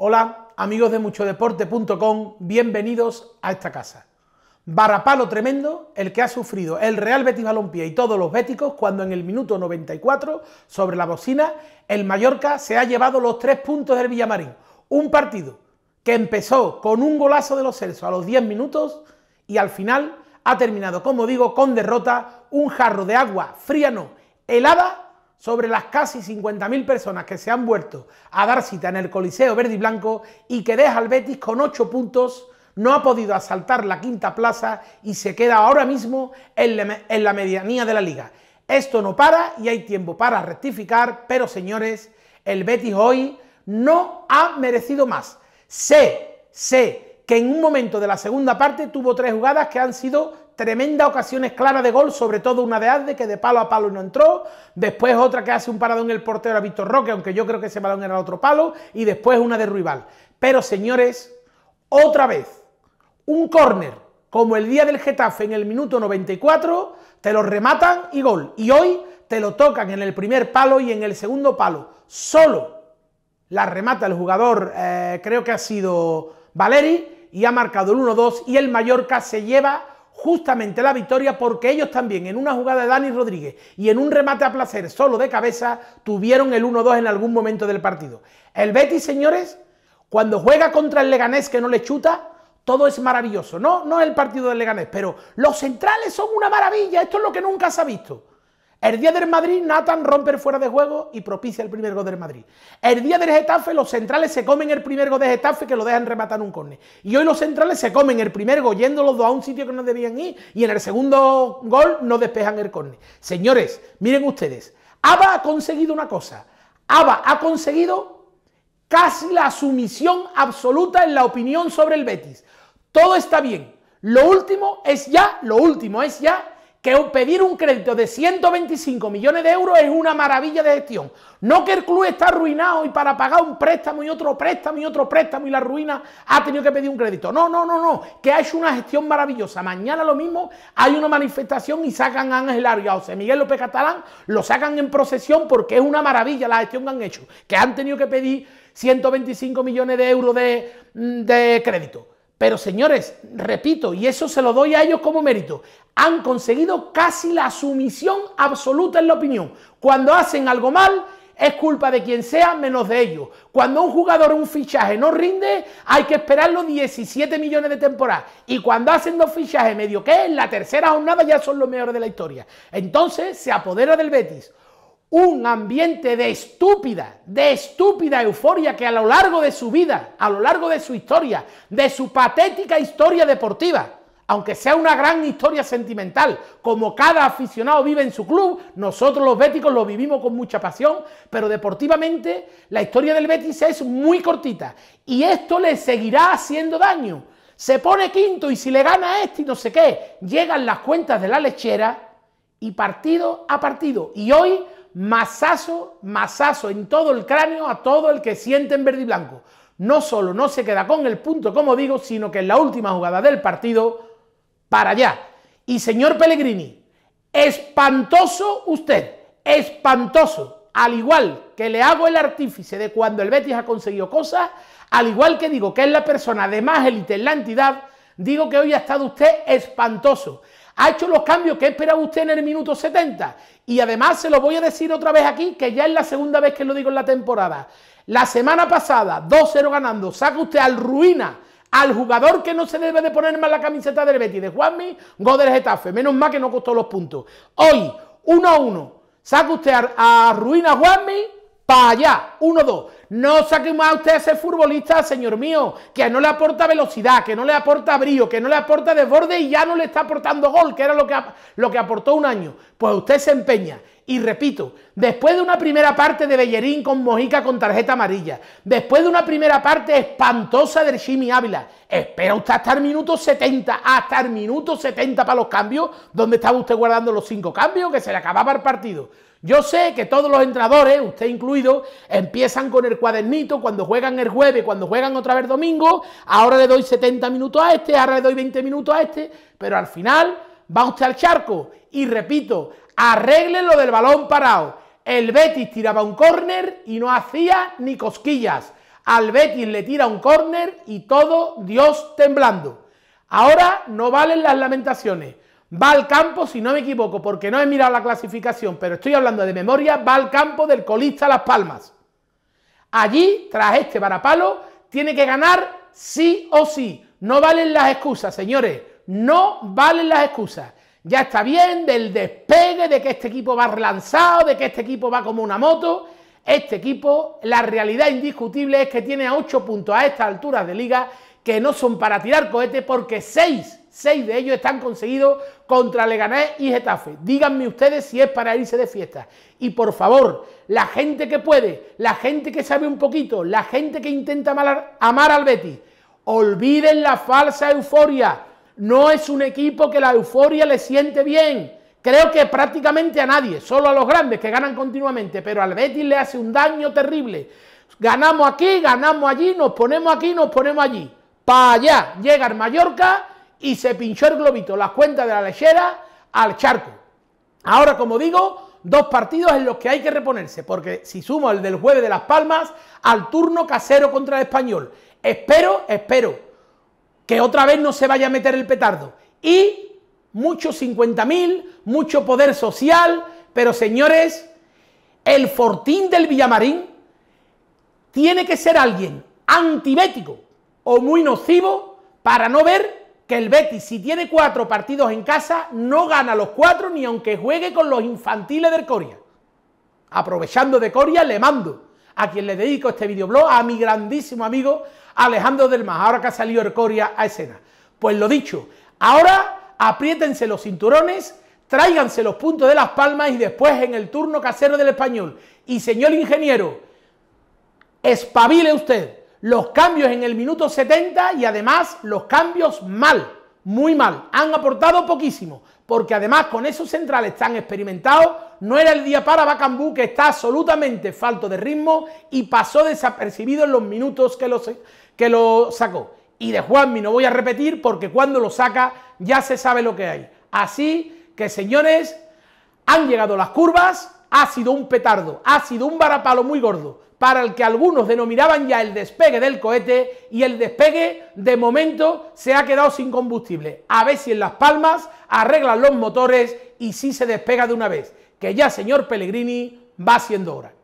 Hola, amigos de muchodeporte.com, bienvenidos a esta casa. Barrapalo tremendo el que ha sufrido el Real Betis Balompié y todos los béticos cuando en el minuto 94, sobre la bocina, el Mallorca se ha llevado los tres puntos del Villamarín. Un partido que empezó con un golazo de los Celso a los 10 minutos y al final ha terminado, como digo, con derrota, un jarro de agua fría no, helada sobre las casi 50.000 personas que se han vuelto a dar cita en el Coliseo Verde y Blanco y que deja al Betis con 8 puntos, no ha podido asaltar la quinta plaza y se queda ahora mismo en la, en la medianía de la liga. Esto no para y hay tiempo para rectificar, pero señores, el Betis hoy no ha merecido más. Sé, sé que en un momento de la segunda parte tuvo tres jugadas que han sido ocasión ocasiones claras de gol, sobre todo una de Azde... que de palo a palo no entró, después otra que hace un parado en el portero a Víctor Roque, aunque yo creo que ese balón era otro palo, y después una de Ruival. Pero señores, otra vez, un córner, como el día del Getafe en el minuto 94, te lo rematan y gol. Y hoy te lo tocan en el primer palo y en el segundo palo. Solo la remata el jugador, eh, creo que ha sido Valeri, y ha marcado el 1-2 y el Mallorca se lleva justamente la victoria porque ellos también en una jugada de Dani Rodríguez y en un remate a placer solo de cabeza tuvieron el 1-2 en algún momento del partido. El Betis, señores, cuando juega contra el Leganés que no le chuta, todo es maravilloso. No, no es el partido del Leganés, pero los centrales son una maravilla, esto es lo que nunca se ha visto. El día del Madrid, Nathan rompe el fuera de juego y propicia el primer gol del Madrid. El día del Getafe, los centrales se comen el primer gol del Getafe que lo dejan rematar un córner. Y hoy los centrales se comen el primer gol yendo los dos a un sitio que no debían ir y en el segundo gol no despejan el córner. Señores, miren ustedes, Aba ha conseguido una cosa. Aba ha conseguido casi la sumisión absoluta en la opinión sobre el Betis. Todo está bien. Lo último es ya, lo último es ya que pedir un crédito de 125 millones de euros es una maravilla de gestión. No que el club está arruinado y para pagar un préstamo y otro préstamo y otro préstamo y la ruina ha tenido que pedir un crédito. No, no, no, no, que ha hecho una gestión maravillosa. Mañana lo mismo hay una manifestación y sacan a Ángel Aro y a José Miguel López Catalán, lo sacan en procesión porque es una maravilla la gestión que han hecho, que han tenido que pedir 125 millones de euros de, mm, de crédito. Pero señores, repito, y eso se lo doy a ellos como mérito, han conseguido casi la sumisión absoluta en la opinión. Cuando hacen algo mal, es culpa de quien sea menos de ellos. Cuando un jugador un fichaje no rinde, hay que esperar los 17 millones de temporadas. Y cuando hacen dos fichajes medio que en la tercera jornada ya son los mejores de la historia. Entonces se apodera del Betis un ambiente de estúpida, de estúpida euforia que a lo largo de su vida, a lo largo de su historia, de su patética historia deportiva, aunque sea una gran historia sentimental, como cada aficionado vive en su club, nosotros los béticos lo vivimos con mucha pasión, pero deportivamente la historia del Betis es muy cortita y esto le seguirá haciendo daño. Se pone quinto y si le gana a este y no sé qué, llegan las cuentas de la lechera y partido a partido. Y hoy masazo, masazo en todo el cráneo a todo el que siente en verde y blanco. No solo no se queda con el punto, como digo, sino que en la última jugada del partido, para allá. Y señor Pellegrini, espantoso usted, espantoso. Al igual que le hago el artífice de cuando el Betis ha conseguido cosas, al igual que digo que es la persona de más élite en la entidad, Digo que hoy ha estado usted espantoso. Ha hecho los cambios que esperaba usted en el minuto 70. Y además se lo voy a decir otra vez aquí, que ya es la segunda vez que lo digo en la temporada. La semana pasada, 2-0 ganando, saca usted al ruina al jugador que no se debe de poner más la camiseta del Betty, de Juanmi, Goder Getafe. Menos mal que no costó los puntos. Hoy, 1 1, saca usted a, a Ruina Juanmi para allá. 1-2. No saque más a usted a ese futbolista, señor mío, que no le aporta velocidad, que no le aporta brillo, que no le aporta desborde y ya no le está aportando gol, que era lo que, lo que aportó un año. Pues usted se empeña. Y repito, después de una primera parte de Bellerín con Mojica con tarjeta amarilla, después de una primera parte espantosa del Jimmy Ávila, espera usted hasta el minuto 70, hasta el minuto 70 para los cambios, donde estaba usted guardando los cinco cambios, que se le acababa el partido. Yo sé que todos los entrenadores, usted incluido, en empiezan con el cuadernito, cuando juegan el jueves, cuando juegan otra vez domingo, ahora le doy 70 minutos a este, ahora le doy 20 minutos a este, pero al final va usted al charco. Y repito, arreglen lo del balón parado. El Betis tiraba un córner y no hacía ni cosquillas. Al Betis le tira un córner y todo Dios temblando. Ahora no valen las lamentaciones. Va al campo, si no me equivoco, porque no he mirado la clasificación, pero estoy hablando de memoria, va al campo del colista Las Palmas. Allí, tras este varapalo, tiene que ganar sí o sí. No valen las excusas, señores. No valen las excusas. Ya está bien del despegue, de que este equipo va relanzado, de que este equipo va como una moto. Este equipo, la realidad indiscutible es que tiene a 8 puntos a estas alturas de liga que no son para tirar cohetes... porque seis, seis de ellos están conseguidos contra Leganés y Getafe. Díganme ustedes si es para irse de fiesta. Y por favor, la gente que puede, la gente que sabe un poquito, la gente que intenta amar, amar al Betis, olviden la falsa euforia. No es un equipo que la euforia le siente bien. Creo que prácticamente a nadie, solo a los grandes que ganan continuamente, pero al Betis le hace un daño terrible. Ganamos aquí, ganamos allí, nos ponemos aquí, nos ponemos allí para allá llega el Mallorca y se pinchó el globito, la cuenta de la lechera al charco. Ahora, como digo, dos partidos en los que hay que reponerse, porque si sumo el del jueves de Las Palmas, al turno casero contra el español. Espero, espero que otra vez no se vaya a meter el petardo. Y muchos 50.000, mucho poder social, pero señores, el fortín del Villamarín tiene que ser alguien antibético o muy nocivo para no ver que el Betis, si tiene cuatro partidos en casa, no gana los cuatro ni aunque juegue con los infantiles del Coria. Aprovechando de Coria, le mando a quien le dedico este videoblog, a mi grandísimo amigo Alejandro del ahora que ha salido el Coria a escena. Pues lo dicho, ahora apriétense los cinturones, tráiganse los puntos de las palmas y después en el turno casero del español. Y señor ingeniero, espabile usted los cambios en el minuto 70 y además los cambios mal, muy mal. Han aportado poquísimo, porque además con esos centrales tan experimentados, no era el día para Bacambú, que está absolutamente falto de ritmo y pasó desapercibido en los minutos que lo, que lo sacó. Y de Juanmi no voy a repetir porque cuando lo saca ya se sabe lo que hay. Así que señores, han llegado las curvas, ha sido un petardo, ha sido un varapalo muy gordo para el que algunos denominaban ya el despegue del cohete y el despegue de momento se ha quedado sin combustible. A ver si en Las Palmas arreglan los motores y si se despega de una vez, que ya señor Pellegrini va siendo hora.